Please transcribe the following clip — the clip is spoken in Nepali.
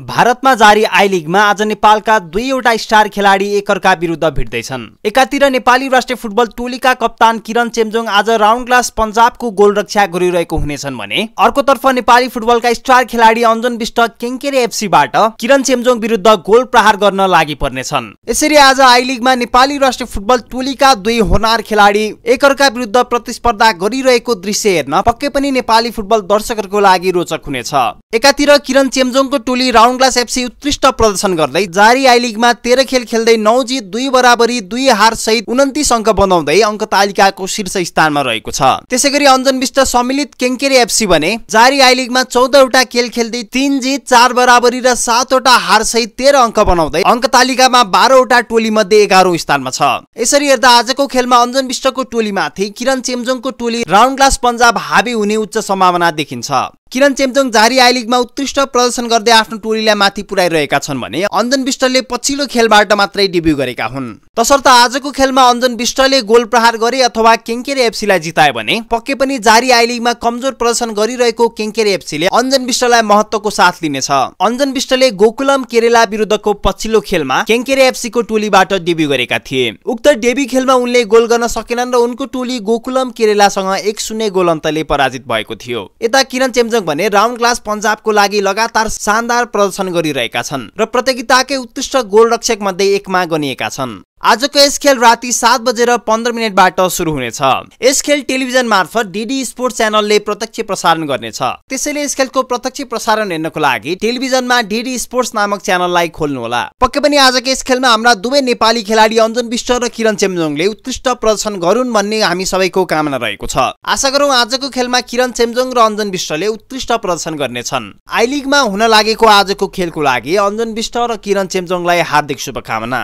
भारतमा जारी आई लिगमा आज नेपालका दुईवटा स्टार खेलाडी एकअर्का विरुद्ध भिड्दैछन् एकातिर नेपाली राष्ट्रिय फुटबल टोलीका कप्तान किरण चेम्जोङ आज राउन्ड ग्लास पन्जाबको गोलरक्षा गरिरहेको हुनेछन् भने अर्कोतर्फ नेपाली फुटबलका स्टार खेलाडी अञ्जन विष्ट केङ्केरे एफसीबाट किरण चेम्जोङ विरुद्ध गोल प्रहार गर्न लागि पर्नेछन् यसरी आज आई लिगमा नेपाली राष्ट्रिय फुटबल टोलीका दुई होनार खेलाडी एकअर्का विरुद्ध प्रतिस्पर्धा गरिरहेको दृश्य हेर्न पक्कै पनि नेपाली फुटबल दर्शकहरूको लागि रोचक हुनेछ एकातिर किरण चेम्जोङको टोली राउन्ड क्लास एफसी उत्कृष्ट प्रदर्शन गर्दै जारी आई लिगमा तेह्र खेल खेल्दै नौ जित दुई बराबरी दुई हार सहित उन्तिस अङ्क बनाउँदै अङ्क तालिकाको शीर्ष स्थानमा रहेको छ त्यसै गरी अञ्जन विष्ट सम्मिलित केङ्केरी एफसी भने जारी आई लिगमा चौधवटा खेल खेल्दै तीन जित चार बराबरी र सातवटा हार सहित तेह्र अङ्क बनाउँदै अङ्क तालिकामा बाह्रवटा टोली मध्ये एघारौं स्थानमा छ यसरी हेर्दा आजको खेलमा अञ्जन विष्टको टोलीमाथि किरण चेमजोङको टोली राउन्ड क्लास पन्जाब हावी हुने उच्च सम्भावना देखिन्छ किरण चेम्चोङ जारी आई लिगमा उत्कृष्ट प्रदर्शन गर्दै आफ्नो टोलीलाई माथि पुर्याइरहेका छन् भने अञ्जन विष्टले पछिल्लो खेलबाट मात्रै डेब्यू गरेका हुन् तसर्थ आजको खेलमा अञ्जन विष्टले गोल प्रहार गरे अथवा केङ्केरे एफसीलाई जिताए भने पक्कै पनि जारी आई लिगमा कमजोर प्रदर्शन गरिरहेको केङ्केरे एफसीले अञ्जन विष्टलाई महत्वको साथ लिनेछ अञ्जन विष्टले गोकुलम केरेला विरुद्धको पछिल्लो खेलमा केङ्केरे एफसीको टोलीबाट डेब्यू गरेका थिए उक्त डेब्यू खेलमा उनले गोल गर्न सकेनन् र उनको टोली गोकुलम केरेलासँग एक शून्य गोल अन्तले पराजित भएको थियो यता किरण चेम्जोङ रोशन भने राउन्ड क्लास पन्जाबको लागि लगातार शानदार प्रदर्शन गरिरहेका छन् र प्रतियोगिताकै उत्कृष्ट गोलरक्षक मध्ये एकमा गनिएका छन् आजको यस खेल राति सात बजेर पन्ध्र मिनटबाट सुरु हुनेछ यस खेल टेलिभिजन मार्फत डिडी स्पोर्ट च्यानलले प्रत्यक्ष प्रसारण गर्नेछ त्यसैले यस खेलको प्रत्यक्ष प्रसारण हेर्नको लागि टेलिभिजनमा डिडी स्पोर्ट्स नामक च्यानललाई खोल्नुहोला पक्कै पनि आजको यस खेलमा हाम्रा दुवै नेपाली खेलाडी अञ्जन विष्ट र किरण चेम्जोङले उत्कृष्ट प्रदर्शन गरून् भन्ने हामी सबैको कामना रहेको छ आशा गरौँ आजको खेलमा किरण चेम्जोङ र अञ्जन विष्टले उत्कृष्ट प्रदर्शन गर्नेछन् आई लिगमा हुन लागेको आजको खेलको लागि अञ्जन विष्ट र किरण चेम्जोङलाई हार्दिक शुभकामना